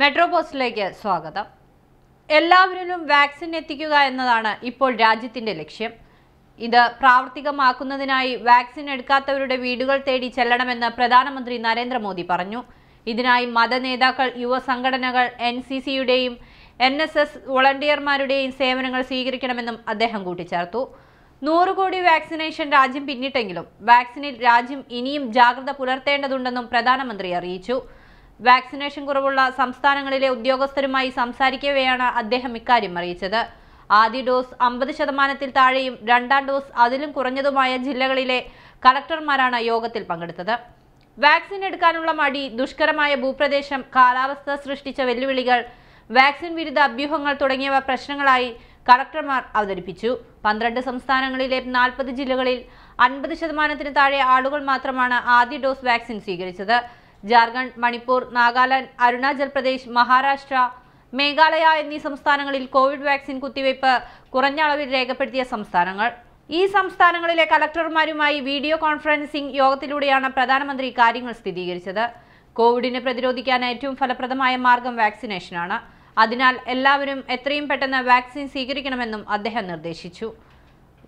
metro പോസ്റ്റിലേക്ക് സ്വാഗതം എല്ലാവരിലും വാക്സിൻ എത്തിക്കുക എന്നതാണ് ഇപ്പോൾ രാജ്യത്തിന്റെ ലക്ഷ്യം ഇത് പ്രാവർത്തികമാക്കുന്നതിനായി വാക്സിൻ എടുക്കാത്തവരുടെ വീടുകൾ തേടി ചെല്ലണമെന്ന് പ്രധാനമന്ത്രി നരേന്ദ്രമോദി പറഞ്ഞു ഇതിനായി മതനേതാക്കൾ യുവ സംഘടനകൾ എൻ സി സിയുടെയും എൻ എസ് എസ് വോളണ്ടിയർമാരുടെയും സേവനങ്ങൾ സ്വീകരിക്കണമെന്നും അദ്ദേഹം കൂട്ടിച്ചേർത്തു നൂറ് കോടി വാക്സിനേഷൻ രാജ്യം പിന്നിട്ടെങ്കിലും വാക്സിനിൽ രാജ്യം ഇനിയും ജാഗ്രത പുലർത്തേണ്ടതുണ്ടെന്നും പ്രധാനമന്ത്രി അറിയിച്ചു വാക്സിനേഷൻ കുറവുള്ള സംസ്ഥാനങ്ങളിലെ ഉദ്യോഗസ്ഥരുമായി സംസാരിക്കവെയാണ് അദ്ദേഹം ഇക്കാര്യം അറിയിച്ചത് ആദ്യ ഡോസ് അമ്പത് ശതമാനത്തിൽ താഴെയും രണ്ടാം ഡോസ് അതിലും കുറഞ്ഞതുമായ ജില്ലകളിലെ കളക്ടർമാരാണ് യോഗത്തിൽ പങ്കെടുത്തത് വാക്സിൻ എടുക്കാനുള്ള മടി ദുഷ്കരമായ ഭൂപ്രദേശം കാലാവസ്ഥ സൃഷ്ടിച്ച വെല്ലുവിളികൾ വാക്സിൻ വിരുദ്ധ അഭ്യൂഹങ്ങൾ തുടങ്ങിയവ പ്രശ്നങ്ങളായി കളക്ടർമാർ അവതരിപ്പിച്ചു പന്ത്രണ്ട് സംസ്ഥാനങ്ങളിലെ നാൽപ്പത് ജില്ലകളിൽ അൻപത് ശതമാനത്തിന് താഴെ ആളുകൾ മാത്രമാണ് ആദ്യ ഡോസ് വാക്സിൻ സ്വീകരിച്ചത് ജാർഖണ്ഡ് മണിപ്പൂർ നാഗാലാൻഡ് അരുണാചൽ പ്രദേശ് മഹാരാഷ്ട്ര മേഘാലയ എന്നീ സംസ്ഥാനങ്ങളിൽ കോവിഡ് വാക്സിൻ കുത്തിവയ്പ് കുറഞ്ഞ അളവിൽ രേഖപ്പെടുത്തിയ സംസ്ഥാനങ്ങൾ ഈ സംസ്ഥാനങ്ങളിലെ കലക്ടർമാരുമായി വീഡിയോ കോൺഫറൻസിംഗ് യോഗത്തിലൂടെയാണ് പ്രധാനമന്ത്രി കാര്യങ്ങൾ സ്ഥിരീകരിച്ചത് കോവിഡിനെ പ്രതിരോധിക്കാൻ ഏറ്റവും ഫലപ്രദമായ മാർഗം വാക്സിനേഷനാണ് അതിനാൽ എല്ലാവരും എത്രയും പെട്ടെന്ന് വാക്സിൻ സ്വീകരിക്കണമെന്നും അദ്ദേഹം നിർദ്ദേശിച്ചു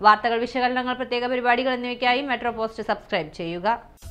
വാർത്തകൾ വിശകലനങ്ങൾ പ്രത്യേക പരിപാടികൾ എന്നിവയ്ക്കായി മെട്രോ പോസ്റ്റ് സബ്സ്ക്രൈബ് ചെയ്യുക